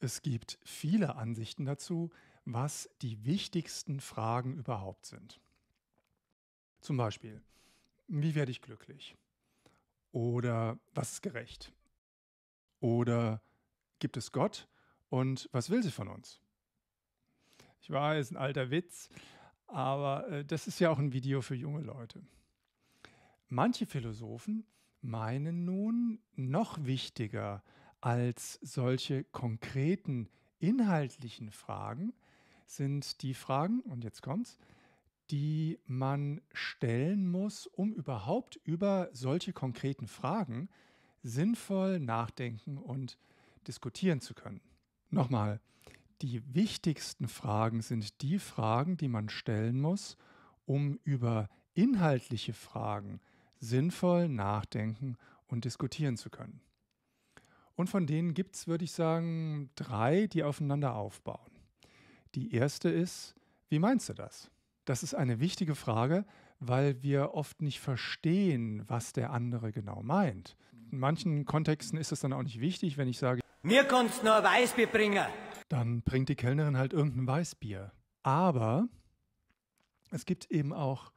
Es gibt viele Ansichten dazu, was die wichtigsten Fragen überhaupt sind. Zum Beispiel, wie werde ich glücklich? Oder was ist gerecht? Oder gibt es Gott und was will sie von uns? Ich weiß, ein alter Witz, aber äh, das ist ja auch ein Video für junge Leute. Manche Philosophen meinen nun noch wichtiger als solche konkreten inhaltlichen Fragen sind die Fragen, und jetzt kommt's, die man stellen muss, um überhaupt über solche konkreten Fragen sinnvoll nachdenken und diskutieren zu können. Nochmal, die wichtigsten Fragen sind die Fragen, die man stellen muss, um über inhaltliche Fragen sinnvoll nachdenken und diskutieren zu können. Und von denen gibt es, würde ich sagen, drei, die aufeinander aufbauen. Die erste ist, wie meinst du das? Das ist eine wichtige Frage, weil wir oft nicht verstehen, was der andere genau meint. In manchen Kontexten ist es dann auch nicht wichtig, wenn ich sage, mir kannst nur Weißbier bringen. Dann bringt die Kellnerin halt irgendein Weißbier. Aber es gibt eben auch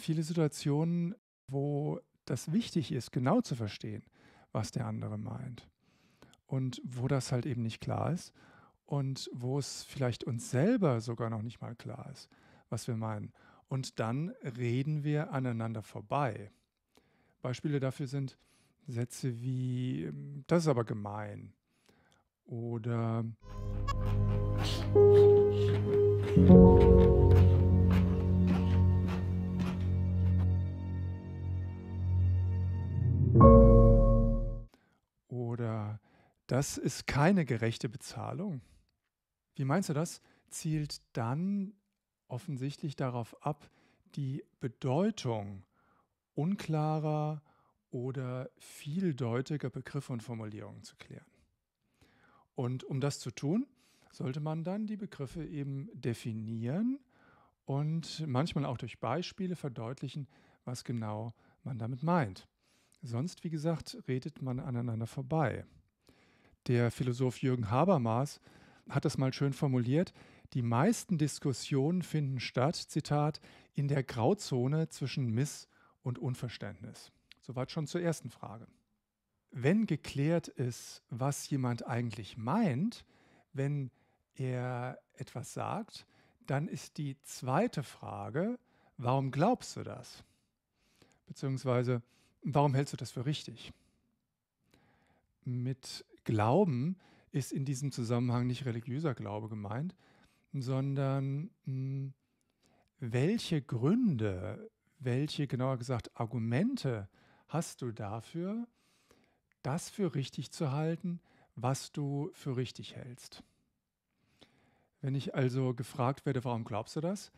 viele Situationen, wo das wichtig ist, genau zu verstehen, was der andere meint und wo das halt eben nicht klar ist und wo es vielleicht uns selber sogar noch nicht mal klar ist, was wir meinen. Und dann reden wir aneinander vorbei. Beispiele dafür sind Sätze wie, ähm, das ist aber gemein oder... Das ist keine gerechte Bezahlung. Wie meinst du das? Zielt dann offensichtlich darauf ab, die Bedeutung unklarer oder vieldeutiger Begriffe und Formulierungen zu klären. Und um das zu tun, sollte man dann die Begriffe eben definieren und manchmal auch durch Beispiele verdeutlichen, was genau man damit meint. Sonst, wie gesagt, redet man aneinander vorbei. Der Philosoph Jürgen Habermas hat das mal schön formuliert. Die meisten Diskussionen finden statt, Zitat, in der Grauzone zwischen Miss- und Unverständnis. Soweit schon zur ersten Frage. Wenn geklärt ist, was jemand eigentlich meint, wenn er etwas sagt, dann ist die zweite Frage, warum glaubst du das? Beziehungsweise, warum hältst du das für richtig? Mit Glauben ist in diesem Zusammenhang nicht religiöser Glaube gemeint, sondern mh, hm, welche Gründe, welche genauer gesagt Argumente hast du dafür, das für richtig zu halten, was du für richtig hältst. Wenn ich also gefragt werde, warum glaubst du das,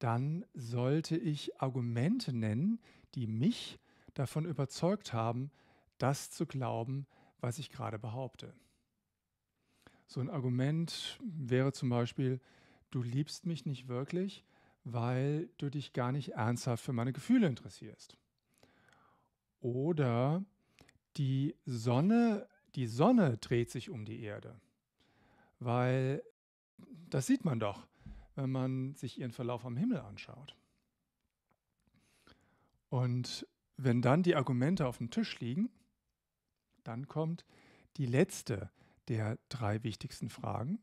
dann sollte ich Argumente nennen, die mich davon überzeugt haben, das zu glauben, was ich gerade behaupte. So ein Argument wäre zum Beispiel, du liebst mich nicht wirklich, weil du dich gar nicht ernsthaft für meine Gefühle interessierst. Oder die Sonne, die Sonne dreht sich um die Erde, weil das sieht man doch, wenn man sich ihren Verlauf am Himmel anschaut. Und wenn dann die Argumente auf dem Tisch liegen, dann kommt die letzte der drei wichtigsten Fragen.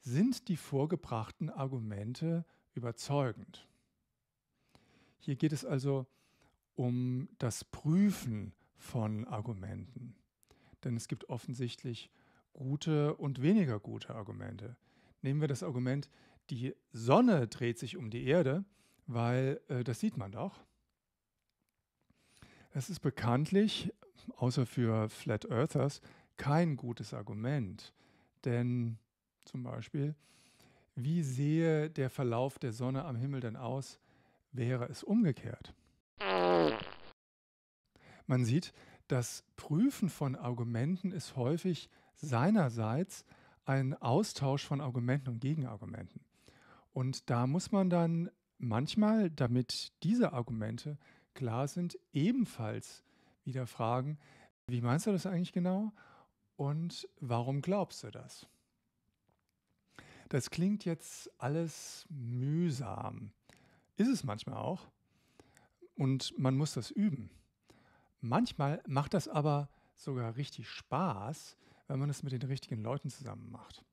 Sind die vorgebrachten Argumente überzeugend? Hier geht es also um das Prüfen von Argumenten. Denn es gibt offensichtlich gute und weniger gute Argumente. Nehmen wir das Argument, die Sonne dreht sich um die Erde, weil äh, das sieht man doch. Es ist bekanntlich, außer für Flat Earthers, kein gutes Argument. Denn zum Beispiel, wie sehe der Verlauf der Sonne am Himmel denn aus, wäre es umgekehrt? Man sieht, das Prüfen von Argumenten ist häufig seinerseits ein Austausch von Argumenten und Gegenargumenten. Und da muss man dann manchmal, damit diese Argumente klar sind, ebenfalls wieder fragen, wie meinst du das eigentlich genau und warum glaubst du das? Das klingt jetzt alles mühsam. Ist es manchmal auch. Und man muss das üben. Manchmal macht das aber sogar richtig Spaß, wenn man es mit den richtigen Leuten zusammen macht.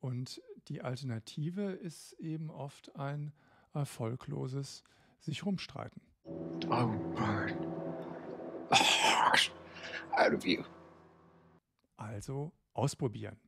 Und die Alternative ist eben oft ein erfolgloses sich rumstreiten. Oh burn. Out of you. Also ausprobieren.